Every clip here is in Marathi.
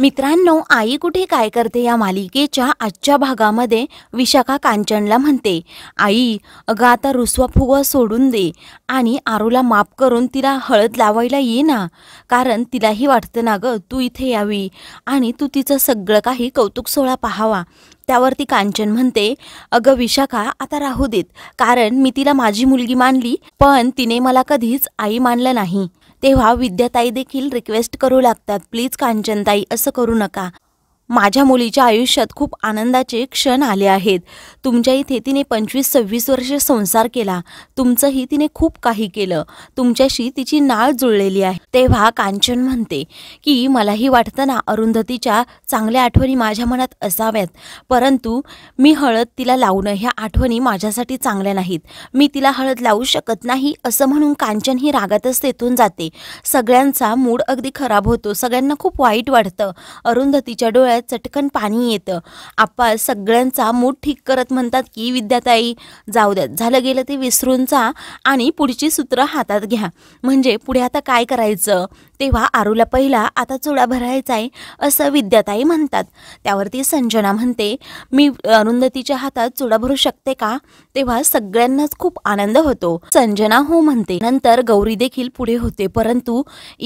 मित्रांनो आई कुठे काय करते या मालिकेच्या आजच्या भागामध्ये विशाखा कांचनला म्हणते आई अगं आता रुसवा फुगवा सोडून दे आणि आरूला माफ करून तिला हळद लावायला ये ना कारण तिलाही वाटतं ना गं तू इथे यावी आणि तू तिचं सगळं काही कौतुक सोहळा पाहावा त्यावर ती कांचन म्हणते अगं विशाखा आता राहू देत कारण मी तिला माझी मुलगी मानली पण तिने मला कधीच आई मानलं नाही तेव्हा विद्याताई देखील रिक्वेस्ट करू लागतात प्लीज कांचनताई असं करू नका माझ्या मुलीच्या आयुष्यात खूप आनंदाचे क्षण आले आहेत तुमच्या इथे तिने पंचवीस सव्वीस वर्ष संसार केला तुमचंही तिने खूप काही केलं तुमच्याशी तिची नाळ जुळलेली आहे तेव्हा कांचन म्हणते की मलाही वाटतं ना अरुंधतीच्या चांगल्या आठवणी माझ्या मनात असाव्यात परंतु मी हळद तिला लावणं ह्या आठवणी माझ्यासाठी चांगल्या नाहीत मी तिला हळद लावू शकत नाही असं म्हणून कांचन ही रागातच तेथून जाते सगळ्यांचा मूड अगदी खराब होतो सगळ्यांना खूप वाईट वाटतं अरुंधतीच्या डोळ्यात चटकन पाणी येतं आप्पा सगळ्यांचा मूड ठीक करत म्हणतात की विद्याताई जाऊ द्या झालं गेलं ते विसरून जा आणि पुढची सूत्र हातात घ्या म्हणजे पुढे आता काय करायचं तेव्हा आरूला पहिला आता चुडा भरायचा आहे असं विद्याताई म्हणतात त्यावरती संजना म्हणते मी अरुंधतीच्या हातात चुडा भरू शकते का तेव्हा सगळ्यांनाच खूप आनंद होतो संजना हो म्हणते नंतर गौरी देखील पुढे होते परंतु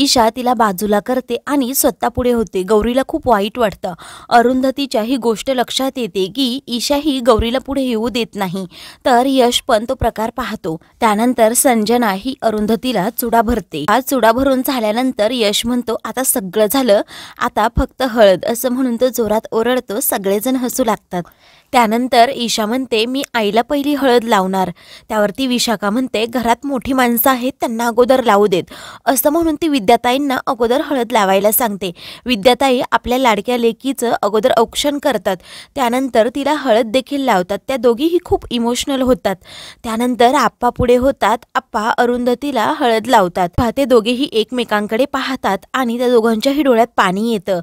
ईशा तिला बाजूला करते आणि स्वतः पुढे होते गौरीला खूप वाईट वाटतं अरुंधतीच्या ही गोष्ट लक्षात येते की ईशा ही गौरीला पुढे येऊ देत नाही तर यश पण तो प्रकार पाहतो त्यानंतर संजना ही अरुंधतीला चुडा भरते हा चुडा भरून झाल्यानंतर तर यश म्हणतो आता सगळं झालं आता फक्त हळद असं म्हणून तो जोरात ओरडतो सगळेजण हसू लागतात त्यानंतर ईशा म्हणते मी आईला पहिली हळद लावणार त्यावरती विशाखा म्हणते घरात मोठी माणसं आहेत त्यांना अगोदर लावू देत असं म्हणून ती विद्याताईंना अगोदर हळद लावायला सांगते विद्याताई आपल्या लाडक्या लेकीचं अगोदर औक्षण करतात त्यानंतर तिला हळद देखील लावतात त्या दोघीही खूप इमोशनल होतात त्यानंतर आप्पा पुढे होतात आप्पा अरुंधतीला हळद लावतात ते दोघेही एकमेकांकडे पाहतात आणि त्या दोघांच्याही डोळ्यात पाणी येतं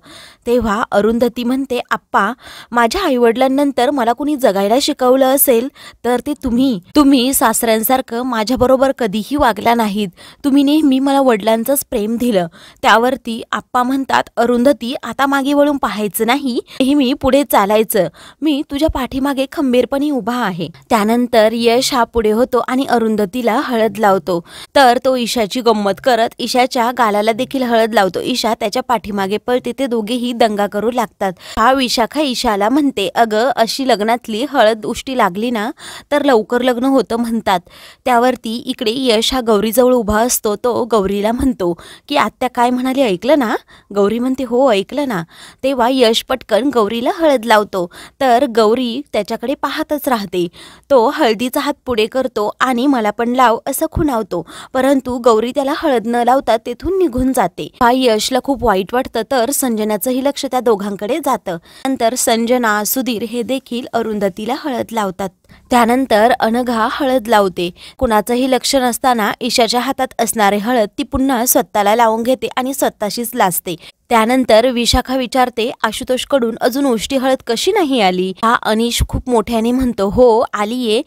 तेव्हा अरुंधती म्हणते आप्पा माझ्या आईवडिलांनंतर मला कुणी जगायला शिकवलं असेल तर ते तुम्ही तुम्ही सासऱ्यांसारखं माझ्याबरोबर कधीही वागला नाहीत तुम्ही नेहमी मला वडिलांचंच प्रेम दिलं त्यावरती आप्पा म्हणतात अरुंधती आता मागे वळून पाहायचं नाही नेहमी पुढे चालायचं मी तुझ्या पाठीमागे खंबीरपणे उभा आहे त्यानंतर यश हा पुढे होतो आणि अरुंधतीला हळद लावतो तर तो ईशाची गंमत करत ईशाच्या गालाला देखील हळद लावतो ईशा त्याच्या पाठीमागे पळते ते दोघेही दंगा करू लागतात हा विशाखा ईशाला म्हणते अगं अशी लग्नातली हळद उष्टी लागली ना तर लवकर लग्न होतं म्हणतात त्यावरती इकडे यश हा गौरीजवळ उभा असतो तो गौरीला म्हणतो की आत्या काय म्हणाली ऐकलं ना गौरी म्हणते हो ऐकलं ना तेव्हा यश पटकन गौरीला हळद लावतो तर गौरी त्याच्याकडे पाहतच राहते तो हळदीचा हात पुढे करतो आणि मला पण लाव असं खुणावतो परंतु गौरी त्याला हळद न लावता तेथून निघून जाते हा यशला खूप वाईट वाटतं तर संजनाचंही लक्ष त्या दोघांकडे जातं नंतर संजना सुधीर हे देखील देखील अरुंधतीला हळद लावतात त्यानंतर अनघा हळद लावते कुणाचंही लक्ष नसताना ईशाच्या हातात असणारे हळद ती पुन्हा स्वतःला लावून घेते आणि स्वतःशीच लाजते त्यानंतर विशाखा विचारते आशुतोषकडून अजून उष्टी हळद कशी नाही आली हा अनिश खूप मोठ्याने म्हणतो हो आलीये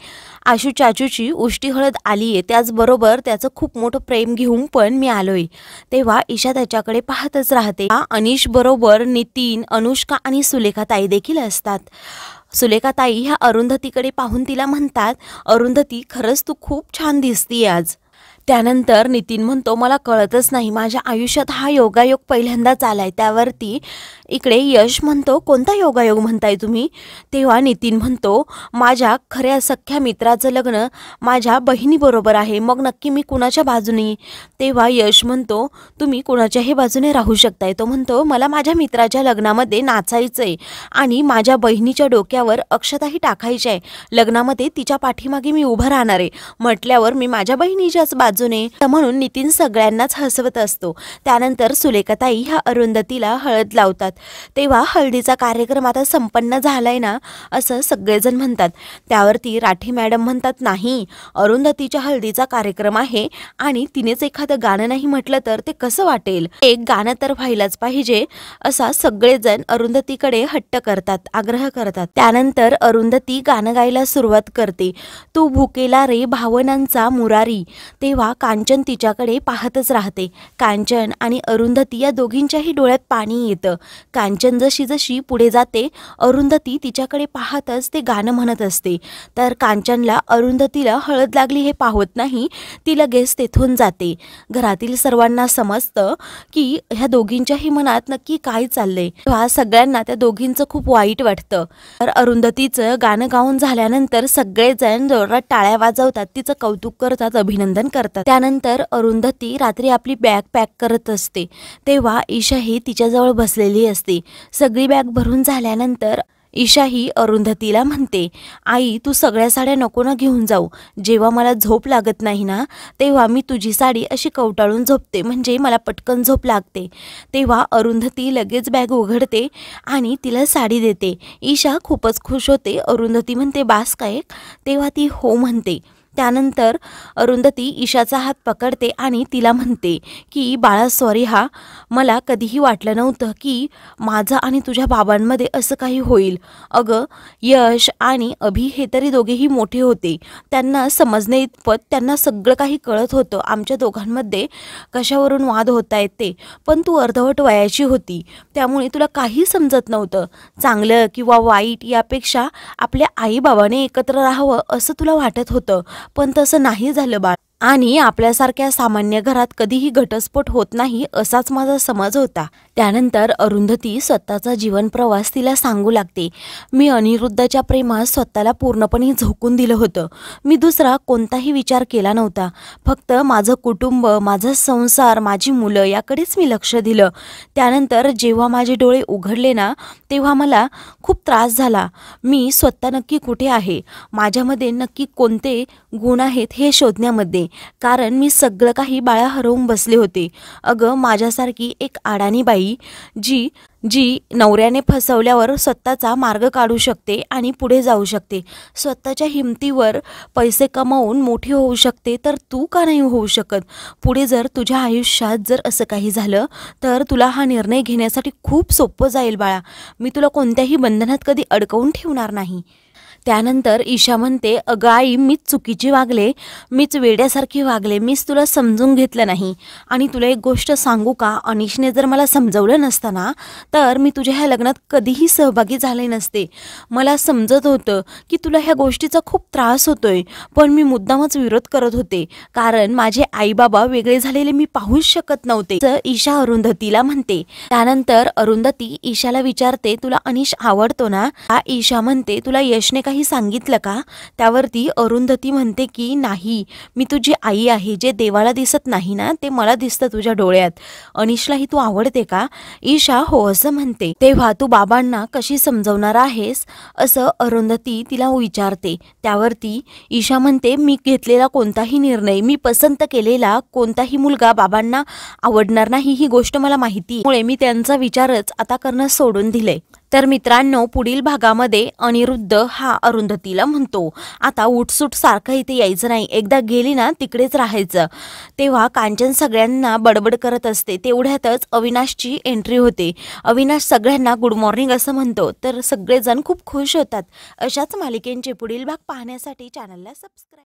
आशू चाचूची उष्टी हळद आलीये त्याचबरोबर त्याचं खूप मोठं प्रेम घेऊन पण मी आलोय तेव्हा ईशा त्याच्याकडे पाहतच राहते हा अनिश बरोबर नितीन अनुष्का आणि सुलेखा ताई देखील असतात सुलेखाताई ह्या अरुंधतीकडे पाहून तिला म्हणतात अरुंधती खरंच तू खूप छान दिसती आज त्यानंतर नितीन म्हणतो मला कळतच नाही माझ्या आयुष्यात हा योगायोग पहिल्यांदाच आलाय त्यावरती इकडे यश म्हणतो कोणता योगायोग म्हणताय तुम्ही तेव्हा नितीन म्हणतो माझ्या खऱ्या सख्ख्या मित्राचं लग्न माझ्या बहिणीबरोबर आहे मग नक्की मी कुणाच्या बाजूने तेव्हा यश म्हणतो तुम्ही कुणाच्याही बाजूने राहू शकताय तो म्हणतो मला माझ्या मित्राच्या लग्नामध्ये नाचायचं आहे आणि माझ्या बहिणीच्या डोक्यावर अक्षताही टाकायची आहे लग्नामध्ये तिच्या पाठीमागे मी उभं राहणार आहे म्हटल्यावर मी माझ्या बहिणीच्याच बाजू बाजूने म्हणून नितीन सगळ्यांनाच हसवत असतो त्यानंतर सुलेखाताई ह्या अरुंधतीला हळद लावतात तेव्हा हळदीचा कार्यक्रम आता संपन्न झालाय ना असं सगळेजण म्हणतात त्यावरती राठी मॅडम म्हणतात नाही अरुंधतीच्या हळदीचा कार्यक्रम आहे आणि तिनेच एखादं गाणं नाही म्हटलं तर ते कसं वाटेल एक गाणं तर व्हायलाच पाहिजे असा सगळेजण अरुंधतीकडे हट्ट करतात आग्रह करतात त्यानंतर अरुंधती गाणं गायला सुरुवात करते तू भुकेला रे भावनांचा मुरारी तेव्हा तेव्हा कांचन तिच्याकडे पाहतच राहते कांचन आणि अरुंधती या दोघींच्याही डोळ्यात पाणी येतं कांचन जशी जशी पुढे जाते अरुंधती तिच्याकडे पाहतच ते गाणं म्हणत असते तर कांचनला अरुंधतीला हळद लागली हे पाहत नाही ती लगेच तेथून जाते घरातील सर्वांना समजतं की ह्या दोघींच्याही मनात नक्की काय चाललंय तेव्हा सगळ्यांना त्या दोघींचं खूप वाईट वाटतं तर अरुंधतीचं गाणं गाऊन झाल्यानंतर सगळेजण जोरात टाळ्या वाजवतात तिचं कौतुक करतात अभिनंदन करतात जातात त्यानंतर अरुंधती रात्री आपली बॅग पॅक करत असते तेव्हा ईशा ही तिच्याजवळ बसलेली असते सगळी बॅग भरून झाल्यानंतर ईशा ही अरुंधतीला म्हणते आई तू सगळ्या साड्या नको ना घेऊन जाऊ जेव्हा मला झोप लागत नाही ना तेव्हा मी तुझी साडी अशी कवटाळून झोपते म्हणजे मला पटकन झोप लागते तेव्हा अरुंधती लगेच बॅग उघडते आणि तिला साडी देते ईशा खूपच खुश होते अरुंधती म्हणते बास काय तेव्हा ती हो म्हणते त्यानंतर अरुंधती ईशाचा हात पकडते आणि तिला म्हणते की बाळा सॉरी हा मला कधीही वाटलं नव्हतं की माझं आणि तुझ्या बाबांमध्ये असं काही होईल अगं यश आणि अभि हे तरी दोघेही मोठे होते त्यांना समजणे इतपत त्यांना सगळं काही कळत होतं आमच्या दोघांमध्ये कशावरून वाद होत ते पण तू अर्धवट वयाची होती त्यामुळे तुला काही समजत नव्हतं चांगलं किंवा वाईट यापेक्षा आपल्या आईबाबाने एकत्र राहावं असं तुला वाटत होतं पण तसं नाही झालं बाळ आणि आपल्यासारख्या सामान्य घरात कधीही घटस्फोट होत नाही असाच माझा समज होता त्यानंतर अरुंधती स्वतःचा जीवन प्रवास तिला सांगू लागते मी अनिरुद्धाच्या प्रेमात स्वतःला पूर्णपणे झोकून दिलं होतं मी दुसरा कोणताही विचार केला नव्हता फक्त माझं कुटुंब माझा संसार माझी मुलं याकडेच मी लक्ष दिलं त्यानंतर जेव्हा माझे डोळे उघडले ना तेव्हा मला खूप त्रास झाला मी स्वतः नक्की कुठे आहे माझ्यामध्ये नक्की कोणते गुण आहेत हे शोधण्यामध्ये कारण मी सगळं काही बाळा हरवून बसले होते अगं माझ्यासारखी एक आडाणी बाई जी जी नवऱ्याने फसवल्यावर स्वतःचा मार्ग काढू शकते आणि पुढे जाऊ शकते स्वतःच्या हिमतीवर पैसे कमावून मोठी होऊ शकते तर तू का नाही होऊ शकत पुढे जर तुझ्या आयुष्यात जर असं काही झालं तर तुला हा निर्णय घेण्यासाठी खूप सोपं जाईल बाळा मी तुला कोणत्याही बंधनात कधी अडकवून ठेवणार नाही त्यानंतर ईशा म्हणते अगं आई मीच चुकीची वागले मीच वेड्यासारखी वागले मीच तुला समजून घेतलं नाही आणि तुला एक गोष्ट सांगू का अनिशने जर मला समजवलं नसताना तर मी तुझ्या ह्या लग्नात कधीही सहभागी झाले नसते मला समजत होतं की तुला ह्या गोष्टीचा खूप त्रास होतोय पण मी मुद्दामच विरोध करत होते कारण माझे आईबाबा वेगळे झालेले मी पाहूच शकत नव्हते तर ईशा अरुंधतीला म्हणते त्यानंतर अरुंधती ईशाला विचारते तुला अनिश आवडतो ना ईशा म्हणते तुला यशने काही काही सांगितलं का त्यावरती अरुंधती म्हणते की नाही मी तुझी आई आहे जे देवाला दिसत नाही ना ते मला दिसतं तुझ्या डोळ्यात अनिशलाही तू आवडते का ईशा हो असं म्हणते तेव्हा तू बाबांना कशी समजवणार आहेस असं अरुंधती तिला विचारते त्यावरती ईशा म्हणते मी घेतलेला कोणताही निर्णय मी पसंत केलेला कोणताही मुलगा बाबांना आवडणार नाही ही गोष्ट मला माहिती मुळे मी त्यांचा विचारच आता करणं सोडून दिले तर मित्रांनो पुढील भागामध्ये अनिरुद्ध हा अरुंधतीला म्हणतो आता उठसूट सारखं इथे यायचं नाही एकदा गेली ना तिकडेच राहायचं तेव्हा कांचन सगळ्यांना बडबड करत असते तेवढ्यातच अविनाशची एंट्री होते अविनाश सगळ्यांना गुड मॉर्निंग असं म्हणतो तर सगळेजण खूप खुश होतात अशाच मालिकेंचे पुढील भाग पाहण्यासाठी चॅनलला सबस्क्राईब